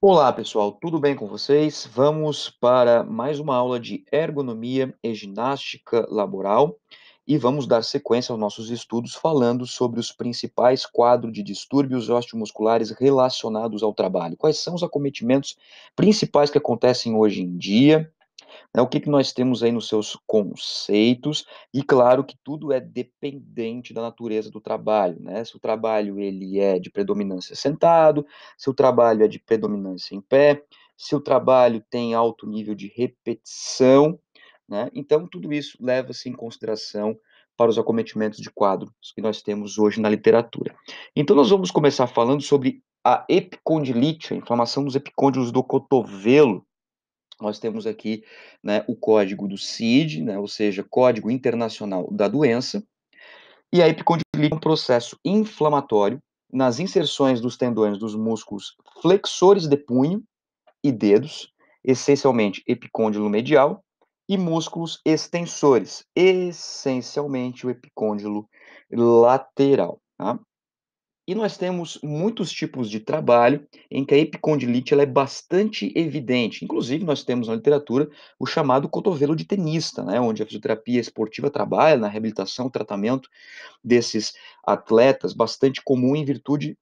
Olá, pessoal, tudo bem com vocês? Vamos para mais uma aula de ergonomia e ginástica laboral e vamos dar sequência aos nossos estudos falando sobre os principais quadros de distúrbios osteomusculares relacionados ao trabalho. Quais são os acometimentos principais que acontecem hoje em dia né, o que, que nós temos aí nos seus conceitos, e claro que tudo é dependente da natureza do trabalho, né, se o trabalho ele é de predominância sentado, se o trabalho é de predominância em pé, se o trabalho tem alto nível de repetição, né, então tudo isso leva-se em consideração para os acometimentos de quadros que nós temos hoje na literatura. Então, nós vamos começar falando sobre a epicondilite, a inflamação dos epicôndilos do cotovelo, nós temos aqui né, o código do CID, né, ou seja, Código Internacional da Doença, e a epicondilite é um processo inflamatório nas inserções dos tendões dos músculos flexores de punho e dedos, essencialmente epicôndilo medial, e músculos extensores, essencialmente o epicôndilo lateral. Tá? E nós temos muitos tipos de trabalho em que a epicondilite ela é bastante evidente. Inclusive, nós temos na literatura o chamado cotovelo de tenista, né, onde a fisioterapia esportiva trabalha na reabilitação, tratamento desses atletas, bastante comum em virtude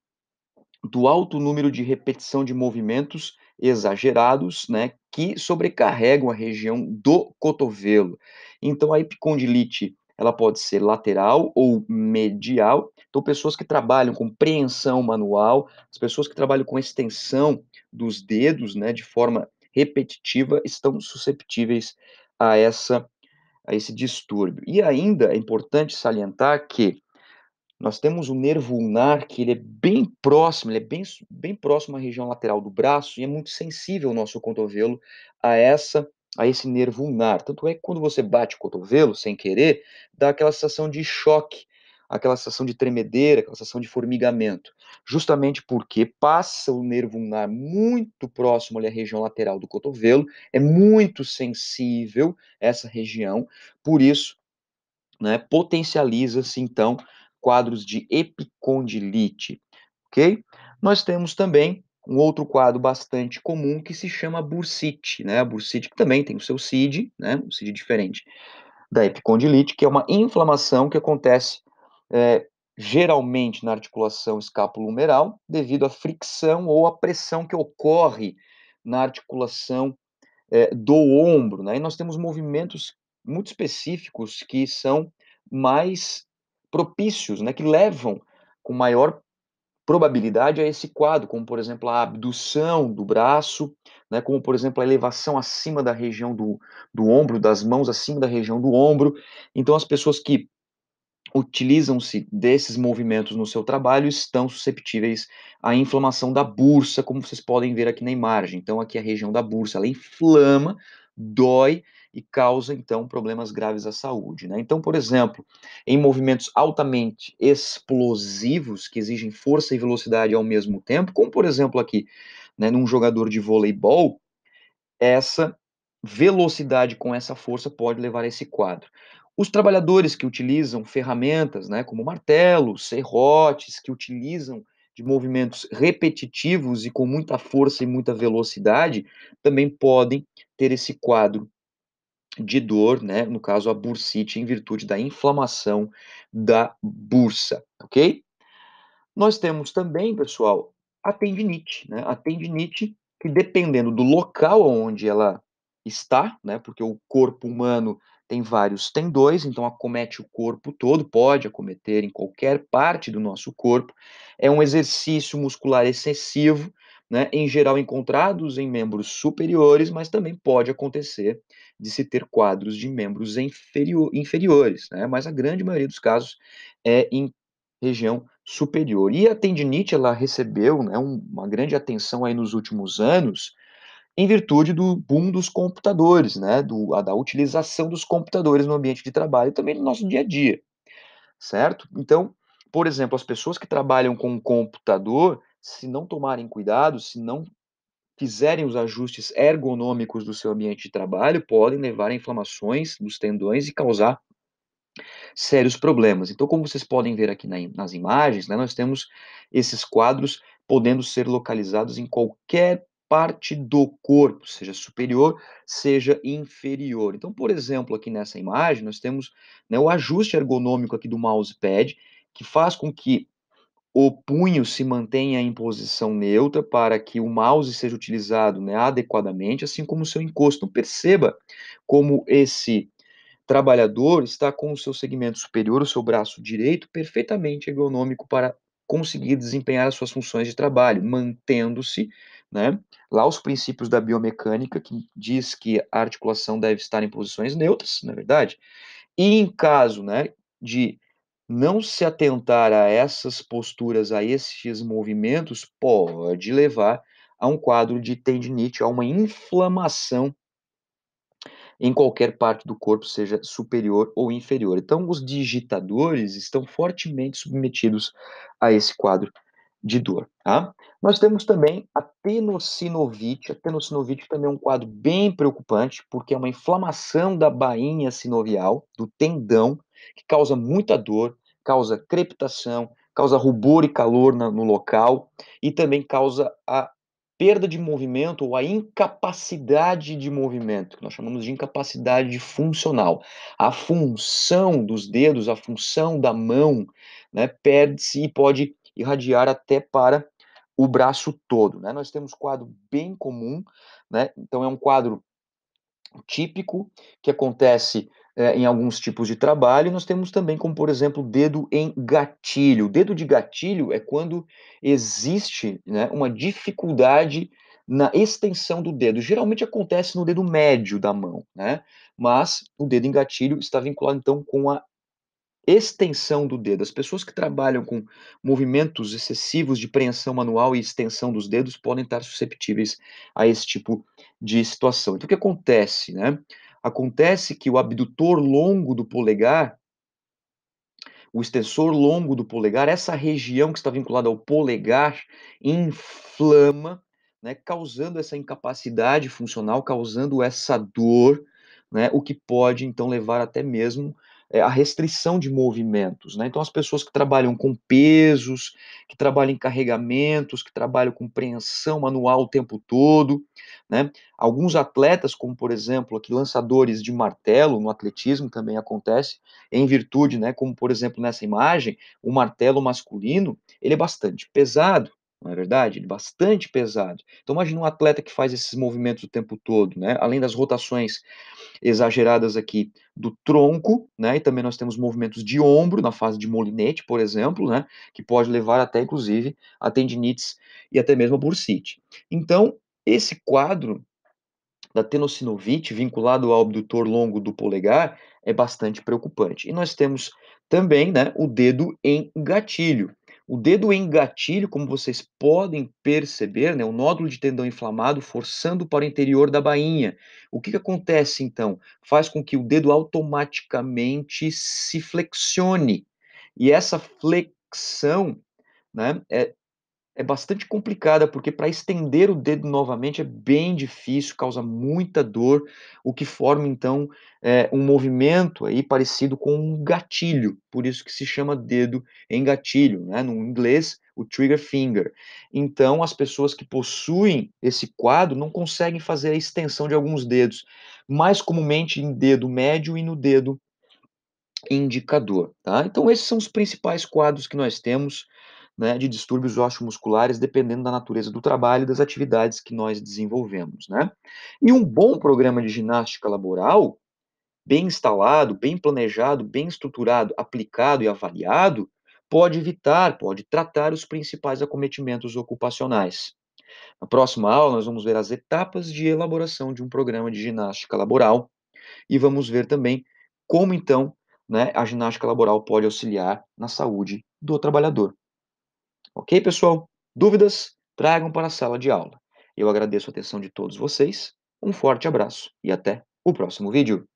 do alto número de repetição de movimentos exagerados, né, que sobrecarregam a região do cotovelo. Então, a epicondilite ela pode ser lateral ou medial. Então, pessoas que trabalham com preensão manual, as pessoas que trabalham com extensão dos dedos, né, de forma repetitiva, estão susceptíveis a essa a esse distúrbio. E ainda é importante salientar que nós temos o nervo ulnar que ele é bem próximo, ele é bem, bem próximo à região lateral do braço e é muito sensível o nosso cotovelo a essa a esse nervo ulnar. Tanto é que quando você bate o cotovelo sem querer, dá aquela sensação de choque, aquela sensação de tremedeira, aquela sensação de formigamento. Justamente porque passa o nervo ulnar muito próximo à região lateral do cotovelo, é muito sensível essa região, por isso né, potencializa-se então quadros de epicondilite. Ok? Nós temos também um outro quadro bastante comum que se chama bursite, né? A bursite que também tem o seu CID, né? Um CID diferente da epicondilite, que é uma inflamação que acontece é, geralmente na articulação escapulohumeral devido à fricção ou à pressão que ocorre na articulação é, do ombro, né? E nós temos movimentos muito específicos que são mais propícios, né? Que levam com maior probabilidade a esse quadro, como por exemplo a abdução do braço, né, como por exemplo a elevação acima da região do, do ombro, das mãos acima da região do ombro. Então, as pessoas que utilizam-se desses movimentos no seu trabalho estão susceptíveis à inflamação da bursa, como vocês podem ver aqui na imagem. Então, aqui a região da bursa, ela inflama, dói, e causa, então, problemas graves à saúde. Né? Então, por exemplo, em movimentos altamente explosivos, que exigem força e velocidade ao mesmo tempo, como, por exemplo, aqui, né, num jogador de voleibol, essa velocidade com essa força pode levar a esse quadro. Os trabalhadores que utilizam ferramentas, né, como martelos, serrotes, que utilizam de movimentos repetitivos e com muita força e muita velocidade, também podem ter esse quadro de dor, né? No caso, a bursite, em virtude da inflamação da bursa, ok? Nós temos também, pessoal, a tendinite, né? A tendinite que dependendo do local onde ela está, né? Porque o corpo humano tem vários tendões, então acomete o corpo todo, pode acometer em qualquer parte do nosso corpo. É um exercício muscular excessivo, né, em geral encontrados em membros superiores, mas também pode acontecer de se ter quadros de membros inferior, inferiores, né, mas a grande maioria dos casos é em região superior. E a tendinite, ela recebeu né, um, uma grande atenção aí nos últimos anos, em virtude do boom dos computadores, né, do, da utilização dos computadores no ambiente de trabalho e também no nosso dia a dia, certo? Então, por exemplo, as pessoas que trabalham com computador se não tomarem cuidado, se não fizerem os ajustes ergonômicos do seu ambiente de trabalho, podem levar a inflamações dos tendões e causar sérios problemas. Então, como vocês podem ver aqui na, nas imagens, né, nós temos esses quadros podendo ser localizados em qualquer parte do corpo, seja superior, seja inferior. Então, por exemplo, aqui nessa imagem, nós temos né, o ajuste ergonômico aqui do mousepad, que faz com que o punho se mantenha em posição neutra para que o mouse seja utilizado né, adequadamente, assim como o seu encosto. Perceba como esse trabalhador está com o seu segmento superior, o seu braço direito, perfeitamente ergonômico para conseguir desempenhar as suas funções de trabalho, mantendo-se né, lá os princípios da biomecânica, que diz que a articulação deve estar em posições neutras, na é verdade, e em caso né, de não se atentar a essas posturas, a esses movimentos, pode levar a um quadro de tendinite, a uma inflamação em qualquer parte do corpo, seja superior ou inferior. Então, os digitadores estão fortemente submetidos a esse quadro de dor. Tá? Nós temos também a tenosinovite. A tenosinovite também é um quadro bem preocupante, porque é uma inflamação da bainha sinovial, do tendão, que causa muita dor, causa crepitação, causa rubor e calor na, no local e também causa a perda de movimento ou a incapacidade de movimento, que nós chamamos de incapacidade funcional. A função dos dedos, a função da mão, né, perde-se e pode irradiar até para o braço todo. Né? Nós temos quadro bem comum, né? então é um quadro típico que acontece é, em alguns tipos de trabalho, nós temos também, como por exemplo, dedo em gatilho. O dedo de gatilho é quando existe né, uma dificuldade na extensão do dedo. Geralmente acontece no dedo médio da mão, né? Mas o dedo em gatilho está vinculado então com a extensão do dedo. As pessoas que trabalham com movimentos excessivos de preensão manual e extensão dos dedos podem estar susceptíveis a esse tipo de situação. Então, o que acontece, né? Acontece que o abdutor longo do polegar, o extensor longo do polegar, essa região que está vinculada ao polegar, inflama, né, causando essa incapacidade funcional, causando essa dor, né, o que pode então levar até mesmo eh, a restrição de movimentos. Né? Então, as pessoas que trabalham com pesos, que trabalham em carregamentos, que trabalham com preensão manual o tempo todo. Né? Alguns atletas, como por exemplo, aqui lançadores de martelo, no atletismo também acontece, em virtude, né, como por exemplo nessa imagem, o martelo masculino, ele é bastante pesado, não é verdade? Ele é bastante pesado. Então imagina um atleta que faz esses movimentos o tempo todo, né? Além das rotações exageradas aqui do tronco, né? E também nós temos movimentos de ombro na fase de molinete, por exemplo, né? Que pode levar até, inclusive, a tendinites e até mesmo a bursite. Então, esse quadro da tenosinovite vinculado ao abdutor longo do polegar é bastante preocupante. E nós temos também né, o dedo em gatilho. O dedo em gatilho, como vocês podem perceber, né, o nódulo de tendão inflamado forçando para o interior da bainha. O que, que acontece então? Faz com que o dedo automaticamente se flexione. E essa flexão né, é, é bastante complicada, porque para estender o dedo novamente é bem difícil, causa muita dor, o que forma então é, um movimento aí parecido com um gatilho, por isso que se chama dedo em gatilho, né? No inglês, o trigger finger. Então, as pessoas que possuem esse quadro não conseguem fazer a extensão de alguns dedos, mais comumente em dedo médio e no dedo indicador, tá? Então, esses são os principais quadros que nós temos né, de distúrbios osteomusculares, dependendo da natureza do trabalho e das atividades que nós desenvolvemos. Né? E um bom programa de ginástica laboral, bem instalado, bem planejado, bem estruturado, aplicado e avaliado, pode evitar, pode tratar os principais acometimentos ocupacionais. Na próxima aula, nós vamos ver as etapas de elaboração de um programa de ginástica laboral e vamos ver também como, então, né, a ginástica laboral pode auxiliar na saúde do trabalhador. Ok, pessoal? Dúvidas? Tragam para a sala de aula. Eu agradeço a atenção de todos vocês, um forte abraço e até o próximo vídeo.